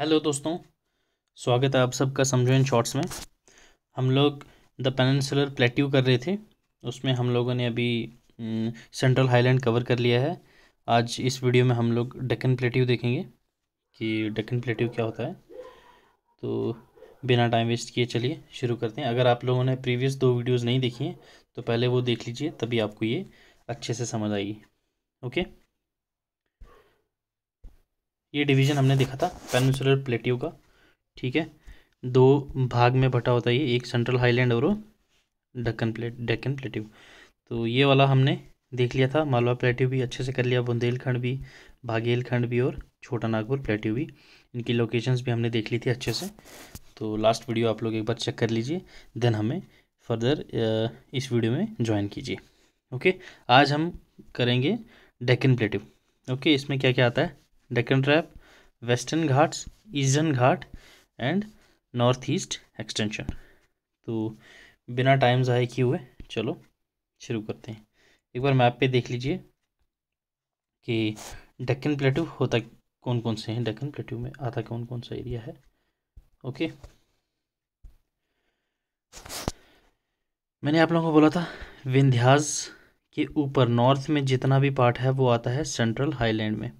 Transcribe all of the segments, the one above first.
Hello दोस्तों स्वागत है आप सबका समझो इन शॉर्ट्स में हम लोग द पेनसुलर प्लेट्यू कर रहे थे उसमें हम लोगों ने अभी सेंट्रल हाईलैंड कवर कर लिया है आज इस वीडियो में हम लोग डेकन प्लेट्यू देखेंगे कि डेकन प्लेट्यू क्या होता है तो बिना टाइम वेस्ट किए चलिए शुरू करते हैं अगर आप लोगों ने प्रीवियस दो वीडियोज़ नहीं देखी हैं तो पहले वो देख लीजिए तभी आपको ये अच्छे से समझ आएगी ओके ये डिवीज़न हमने देखा था पेनसुलर प्लेट्यू का ठीक है दो भाग में बटा होता है ये एक सेंट्रल हाईलैंड और डक्कन प्लेट डेकन प्लेटियो तो ये वाला हमने देख लिया था मालवा प्लेट्यू भी अच्छे से कर लिया बुंदेलखंड भी बाघेलखंड भी और छोटा नागपुर प्लेट्यू भी इनकी लोकेशंस भी हमने देख ली थी अच्छे से तो लास्ट वीडियो आप लोग एक बार चेक कर लीजिए देन हमें फर्दर इस वीडियो में ज्वाइन कीजिए ओके आज हम करेंगे डेकन प्लेटिव ओके इसमें क्या क्या आता है Deccan trap western Ghats eastern Ghat and north east extension तो बिना टाइम ज़ाय किए हुए चलो शुरू करते हैं एक बार मैप पे देख लीजिए कि डेक्कन प्लेटू होता कौन कौन से हैं डेक्कन प्लेटू में आता कौन कौन सा एरिया है ओके मैंने आप लोगों को बोला था विंध्यास के ऊपर नॉर्थ में जितना भी पार्ट है वो आता है सेंट्रल हाईलैंड में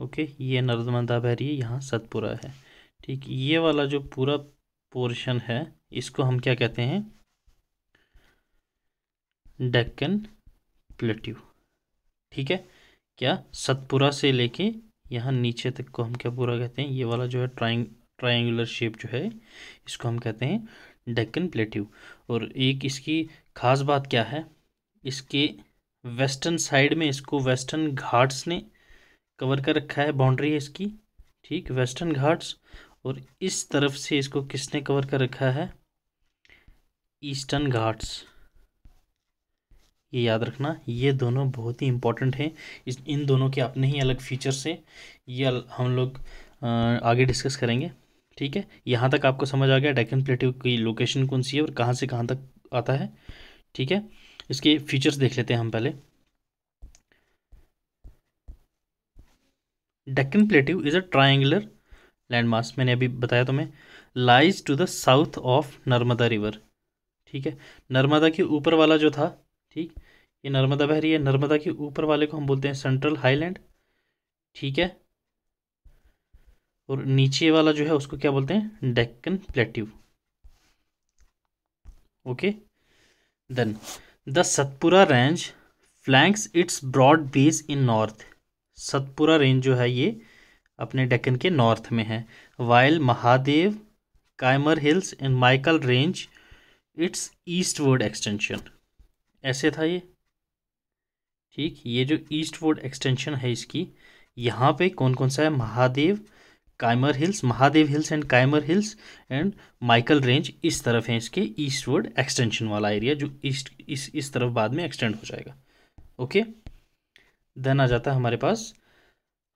ओके ये नर्मदा बहरी है यहाँ सतपुरा है ठीक ये वाला जो पूरा पोर्शन है इसको हम क्या कहते हैं डेक्कन प्लेट्यू ठीक है क्या सतपुरा से लेके यहाँ नीचे तक को हम क्या पूरा कहते हैं ये वाला जो है ट्राइंग ट्राइंगुलर शेप जो है इसको हम कहते हैं डेक्कन प्लेट्यू और एक इसकी ख़ास बात क्या है इसके वेस्टर्न साइड में इसको वेस्टर्न घाट्स ने कवर कर रखा है बाउंड्री है इसकी ठीक वेस्टर्न घाट्स और इस तरफ से इसको किसने कवर कर रखा है ईस्टर्न घाट्स ये याद रखना ये दोनों बहुत ही इंपॉर्टेंट हैं इस इन दोनों के अपने ही अलग फीचर्स हैं ये हम लोग आगे डिस्कस करेंगे ठीक है यहाँ तक आपको समझ आ गया डेकन प्लेट की लोकेशन कौन सी है और कहाँ से कहाँ तक आता है ठीक है इसके फीचर्स देख लेते हैं हम पहले Deccan plateau is a triangular land मैंने अभी बताया तुम्हें lies to the south of Narmada river ठीक है नर्मदा के ऊपर वाला जो था ठीक ये नर्मदा बह रही है नर्मदा के ऊपर वाले को हम बोलते हैं सेंट्रल हाईलैंड ठीक है और नीचे वाला जो है उसको क्या बोलते हैं Deccan plateau okay then the Satpura range flanks its broad base in north Satpura range जो है ये अपने डेक्कन के नॉर्थ में है while Mahadev Kaimur hills and Maikal range its eastward extension ऐसे था ये ठीक ये जो ईस्टवर्ड एक्सटेंशन है इसकी यहाँ पे कौन कौन सा है Mahadev Kaimur hills Mahadev hills and Kaimur hills and Maikal range इस तरफ है इसके ईस्टवर्ड एक्सटेंशन वाला एरिया जो ईस्ट इस इस तरफ बाद में एक्सटेंड हो जाएगा ओके okay? देन आ जाता है हमारे पास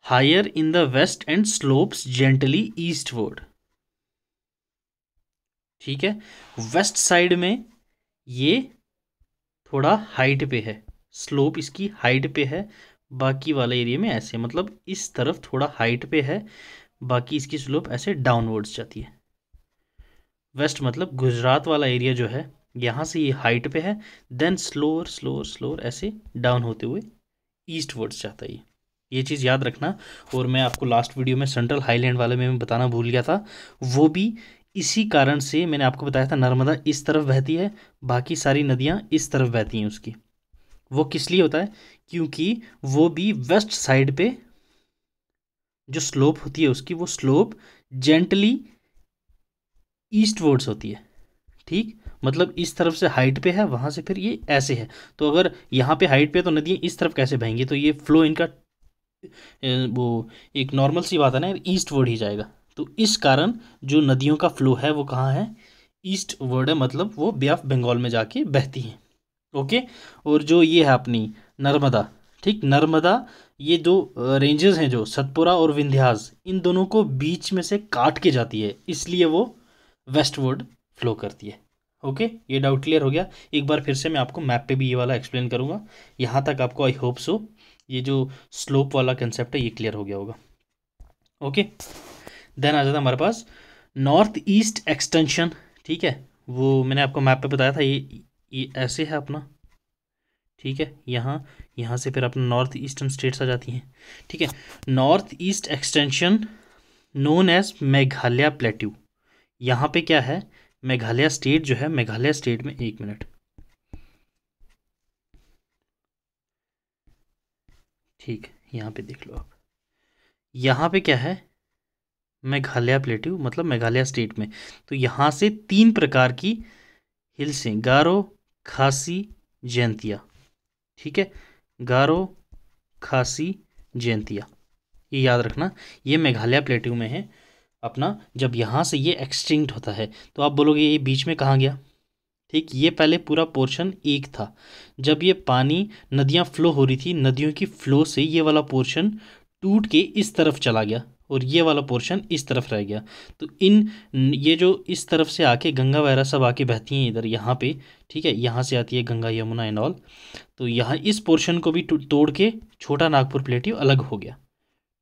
higher in the west and slopes gently word ठीक है वेस्ट साइड में ये थोड़ा हाइट पे है स्लोप इसकी हाइट पे है बाकी वाले एरिया में ऐसे मतलब इस तरफ थोड़ा हाइट पे है बाकी इसकी स्लोप ऐसे डाउनवर्ड्स जाती है वेस्ट मतलब गुजरात वाला एरिया जो है यहाँ से ये हाइट पे है देन स्लोअर स्लोअर स्लोअर ऐसे डाउन होते हुए ईस्ट वर्ड्स जाता है ये चीज़ याद रखना और मैं आपको लास्ट वीडियो में सेंट्रल हाईलैंड वाले में बताना भूल गया था वो भी इसी कारण से मैंने आपको बताया था नर्मदा इस तरफ बहती है बाकी सारी नदियाँ इस तरफ बहती हैं उसकी वो किस लिए होता है क्योंकि वो भी वेस्ट साइड पे जो स्लोप होती है उसकी वो स्लोप जेंटली ईस्ट वर्ड्स होती है ठीक मतलब इस तरफ से हाइट पे है वहाँ से फिर ये ऐसे है तो अगर यहाँ पे हाइट पे तो नदियाँ इस तरफ कैसे बहेंगी तो ये फ्लो इनका वो एक नॉर्मल सी बात है ना ईस्ट वर्ड ही जाएगा तो इस कारण जो नदियों का फ्लो है वो कहाँ है ईस्ट वर्ड है मतलब वो बे ऑफ बंगाल में जाके बहती हैं ओके और जो ये है अपनी नर्मदा ठीक नर्मदा ये जो रेंजेस हैं जो सतपुरा और विंध्यास इन दोनों को बीच में से काट के जाती है इसलिए वो वेस्टवर्ड फ्लो करती है ओके ये डाउट क्लियर हो गया एक बार फिर से मैं आपको मैप पे भी ये वाला एक्सप्लेन करूँगा यहाँ तक आपको आई होप सो ये जो स्लोप वाला कंसेप्ट है ये क्लियर हो गया होगा ओके देन आ जाता हमारे पास नॉर्थ ईस्ट एक्सटेंशन ठीक है वो मैंने आपको मैप पे बताया था ये ये ऐसे है अपना ठीक है यहाँ यहाँ से फिर अपना नॉर्थ ईस्टर्न स्टेट्स आ जाती हैं ठीक है north east extension known as Meghalaya plateau यहाँ पे क्या है मेघालय स्टेट जो है मेघालय स्टेट में एक मिनट ठीक यहाँ पे देख लो आप यहाँ पे क्या है मेघालय प्लेट्यू मतलब मेघालय स्टेट में तो यहाँ से तीन प्रकार की हिल्स हैं गारो खासी जयंतिया ठीक है गारो खासी जयंतिया ये याद रखना ये मेघालय प्लेट्यू में है अपना जब यहाँ से ये एक्सटिंक्ट होता है तो आप बोलोगे ये बीच में कहाँ गया ठीक ये पहले पूरा पोर्शन एक था जब ये पानी नदियाँ फ्लो हो रही थी नदियों की फ्लो से ये वाला पोर्शन टूट के इस तरफ चला गया और ये वाला पोर्शन इस तरफ रह गया तो इन ये जो इस तरफ से आके गंगा वगैरह सब आके बहती हैं इधर यहाँ पे ठीक है यहाँ से आती है गंगा यमुना एंड ऑल तो यहाँ इस पोर्शन को भी तोड़ के छोटा नागपुर प्लेटिव अलग हो गया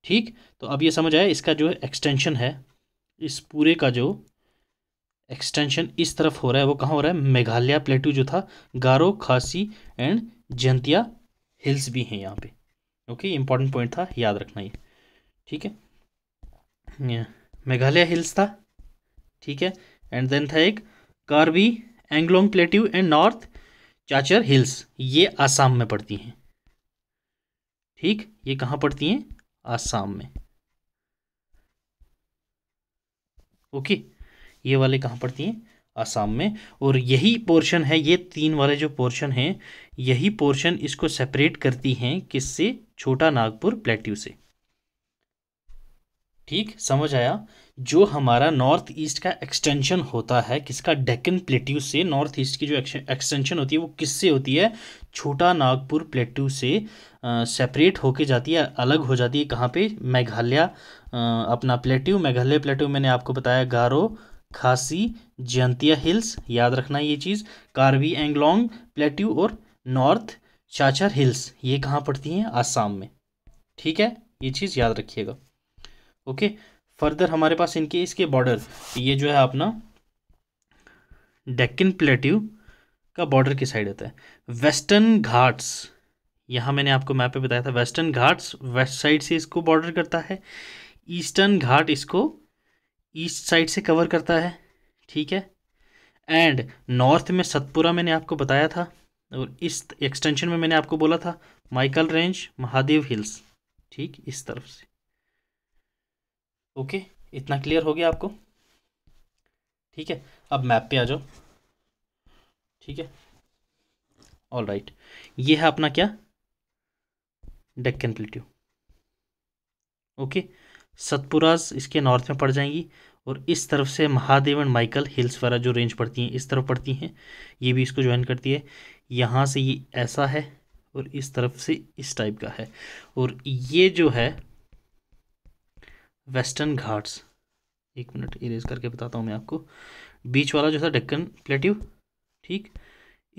ठीक तो अब ये समझ आया इसका जो एक्सटेंशन है इस पूरे का जो एक्सटेंशन इस तरफ हो रहा है वो कहाँ हो रहा है मेघालय प्लेटू जो था गारो खासी एंड जंतिया हिल्स भी हैं यहाँ पे ओके इंपॉर्टेंट पॉइंट था याद रखना ये ठीक है मेघालय हिल्स था ठीक है एंड देन था एक Karbi Anglong plateau and north Cachar hills ये आसाम में पड़ती हैं ठीक ये कहाँ पड़ती हैं आसाम में ओके ये वाले कहाँ पड़ती हैं आसाम में और यही पोर्शन है ये तीन वाले जो पोर्शन हैं यही पोर्शन इसको सेपरेट करती हैं किससे छोटा नागपुर प्लेट्यू से ठीक समझ आया जो हमारा नॉर्थ ईस्ट का एक्सटेंशन होता है किसका डेक्कन प्लेट्यू से नॉर्थ ईस्ट की जो एक्सटेंशन होती है वो किससे होती है छोटा नागपुर प्लेट्यू से सेपरेट होके जाती है अलग हो जाती है कहाँ पे मेघालय अपना प्लेट्यू मेघालय प्लेट्यू मैंने आपको बताया गारो खासी जयंतिया हिल्स याद रखना ये चीज़ कार्वी एंगलोंग प्लेट्यू और नॉर्थ चाचर हिल्स ये कहाँ पड़ती हैं आसाम में ठीक है ये चीज़ याद रखिएगा ओके फर्दर हमारे पास इनके इसके बॉर्डर ये जो है अपना डेक्कन प्लेट्यू का बॉर्डर की साइड होता है वेस्टर्न घाट्स यहाँ मैंने आपको मैप पे बताया था वेस्टर्न घाट्स वेस्ट साइड से इसको बॉर्डर करता है ईस्टर्न घाट इसको ईस्ट साइड से कवर करता है ठीक है एंड नॉर्थ में सतपुरा मैंने आपको बताया था और इस एक्सटेंशन में मैंने आपको बोला था माइकल रेंज महादेव हिल्स ठीक इस तरफ से ओके इतना क्लियर हो गया आपको ठीक है अब मैप पे आ जाओ ठीक है ऑल राइट ये है अपना क्या डेक्कन प्लेट्यू ओके सतपुराज इसके नॉर्थ में पड़ जाएंगी और इस तरफ से महादेव एंड माइकल हिल्स वाला जो रेंज पड़ती हैं इस तरफ पड़ती हैं ये भी इसको ज्वाइन करती है यहाँ से ये ऐसा है और इस तरफ से इस टाइप का है और ये जो है वेस्टर्न घाट्स एक मिनट इरेज करके बताता हूँ मैं आपको बीच वाला जो था डेक्कन प्लेट्यू ठीक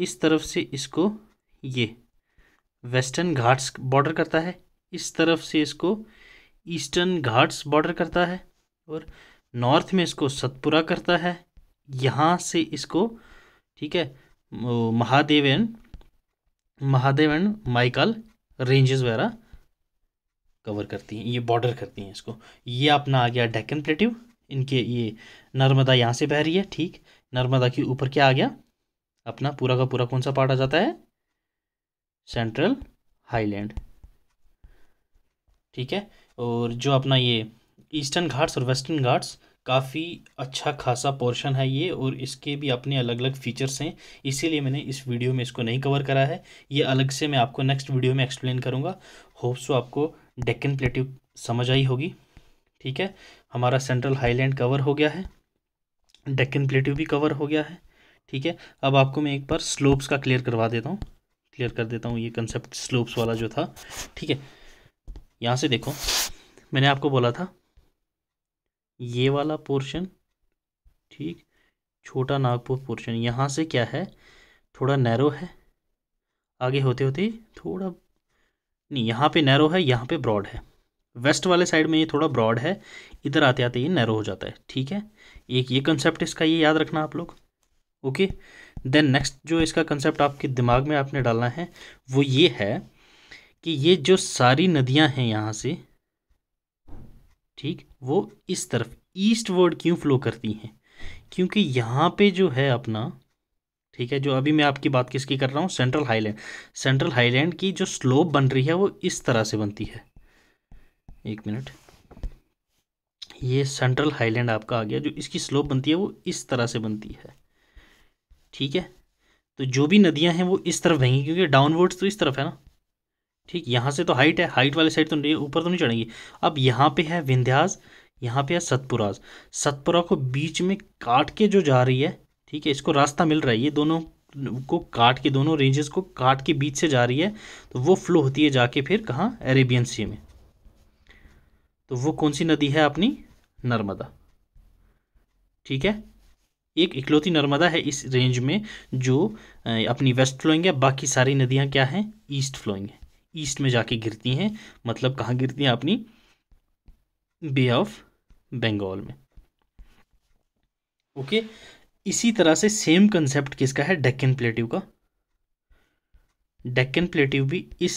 इस तरफ से इसको ये वेस्टर्न घाट्स बॉर्डर करता है इस तरफ से इसको ईस्टर्न घाट्स बॉर्डर करता है और नॉर्थ में इसको सतपुरा करता है यहाँ से इसको ठीक है Mahadev and Mahadev and Maikal ranges वगैरह कवर करती हैं ये बॉर्डर करती हैं इसको ये अपना आ गया डेकन प्लेटिव इनके ये नर्मदा यहाँ से बह रही है ठीक नर्मदा के ऊपर क्या आ गया अपना पूरा का पूरा कौन सा पार्ट आ जाता है सेंट्रल हाईलैंड ठीक है और जो अपना ये ईस्टर्न घाट्स और वेस्टर्न घाट्स काफ़ी अच्छा खासा पोर्शन है ये और इसके भी अपने अलग अलग फीचर्स हैं इसीलिए मैंने इस वीडियो में इसको नहीं कवर करा है ये अलग से मैं आपको नेक्स्ट वीडियो में एक्सप्लेन करूँगा होप्स आपको डेक्कन प्लेट्यू समझ आई होगी ठीक है हमारा सेंट्रल हाईलैंड कवर हो गया है डेक्कन प्लेट्यू भी कवर हो गया है ठीक है अब आपको मैं एक बार स्लोप्स का क्लियर करवा देता हूँ क्लियर कर देता हूँ ये कंसेप्ट स्लोप्स वाला जो था ठीक है यहाँ से देखो मैंने आपको बोला था ये वाला पोर्शन ठीक छोटा नागपुर पोर्शन यहाँ से क्या है थोड़ा नैरो है आगे होते होते थोड़ा नहीं यहाँ पे नैरो है यहाँ पे ब्रॉड है वेस्ट वाले साइड में ये थोड़ा ब्रॉड है इधर आते आते ये नैरो हो जाता है ठीक है एक ये कंसेप्ट इसका ये याद रखना आप लोग ओके देन नेक्स्ट जो इसका कंसेप्ट आपके दिमाग में आपने डालना है वो ये है कि ये जो सारी नदियाँ हैं यहाँ से ठीक वो इस तरफ ईस्ट वर्ड क्यों फ्लो करती हैं क्योंकि यहाँ पे जो है अपना ठीक है जो अभी मैं आपकी बात किसकी कर रहा हूँ सेंट्रल हाईलैंड सेंट्रल हाईलैंड की जो स्लोप बन रही है वो इस तरह से बनती है एक मिनट ये सेंट्रल हाईलैंड आपका आ गया जो इसकी स्लोप बनती है वो इस तरह से बनती है ठीक है तो जो भी नदियां हैं वो इस तरफ बहेंगी क्योंकि डाउनवर्ड्स तो इस तरफ है ना ठीक यहाँ से तो हाइट है हाइट वाले साइड तो नहीं ऊपर तो नहीं चढ़ेंगी अब यहाँ पे है विंध्यास यहाँ पे है सतपुराज सतपुरा को बीच में काट के जो जा रही है ठीक है इसको रास्ता मिल रहा है ये दोनों को काट के दोनों रेंजेस को काट के बीच से जा रही है तो वो फ्लो होती है जाके फिर कहाँ अरेबियन सी में तो वो कौन सी नदी है अपनी नर्मदा ठीक है एक इकलौती नर्मदा है इस रेंज में जो अपनी वेस्ट फ्लोइंग है बाकी सारी नदियाँ क्या हैं ईस्ट फ्लोइंग है ईस्ट में जाके गिरती हैं मतलब कहाँ गिरती हैं अपनी बे ऑफ बंगाल में ओके इसी तरह से सेम कंसेप्ट किसका है डेक्कन प्लेट्यू का डेक्कन प्लेट्यू भी इस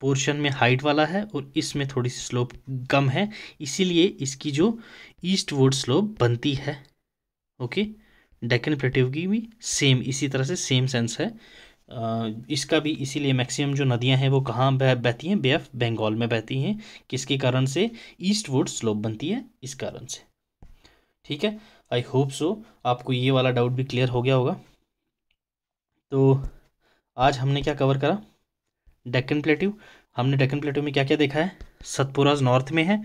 पोर्शन में हाइट वाला है और इसमें थोड़ी सी स्लोप कम है इसीलिए इसकी जो ईस्ट वोड स्लोप बनती है ओके डेक्कन प्लेट्यू की भी सेम इसी तरह से सेम सेंस है इसका भी इसीलिए मैक्सिमम जो नदियां हैं वो कहाँ बह बहती हैं बे बंगाल में बहती हैं किसके कारण से ईस्ट वोड स्लोप बनती है इस कारण से ठीक है आई होप सो आपको ये वाला डाउट भी क्लियर हो गया होगा तो आज हमने क्या कवर करा डेक्कन प्लेट्यू हमने डेक्कन प्लेट्यू में क्या क्या देखा है सतपुराज नॉर्थ में है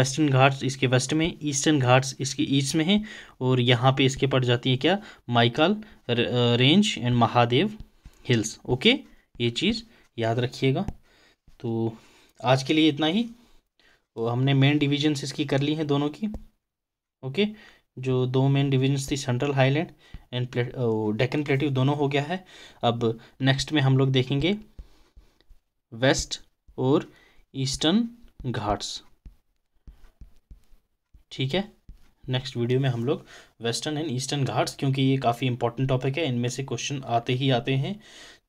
वेस्टर्न घाट्स इसके वेस्ट में ईस्टर्न घाट्स इसके ईस्ट में है और यहाँ पे इसके पड़ जाती है क्या Maikal range and Mahadev hills okay ये चीज़ याद रखिएगा तो आज के लिए इतना ही तो हमने मेन डिविजन्स इसकी कर ली हैं दोनों की ओके जो दो मेन डिविजन्स थी central highland and plate Deccan plateau दोनों हो गया है अब नेक्स्ट में हम लोग देखेंगे वेस्ट और ईस्टर्न घाट्स ठीक है नेक्स्ट वीडियो में हम लोग वेस्टर्न एंड ईस्टर्न घाट्स क्योंकि ये काफ़ी इंपॉर्टेंट टॉपिक है इनमें से क्वेश्चन आते ही आते हैं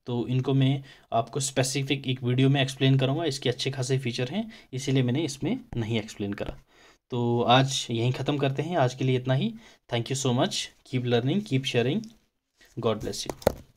तो इनको मैं आपको स्पेसिफिक एक वीडियो में एक्सप्लेन करूँगा इसके अच्छे खासे फीचर हैं इसीलिए मैंने इसमें नहीं एक्सप्लेन करा तो आज यहीं ख़त्म करते हैं आज के लिए इतना ही thank you so much keep learning keep sharing God bless you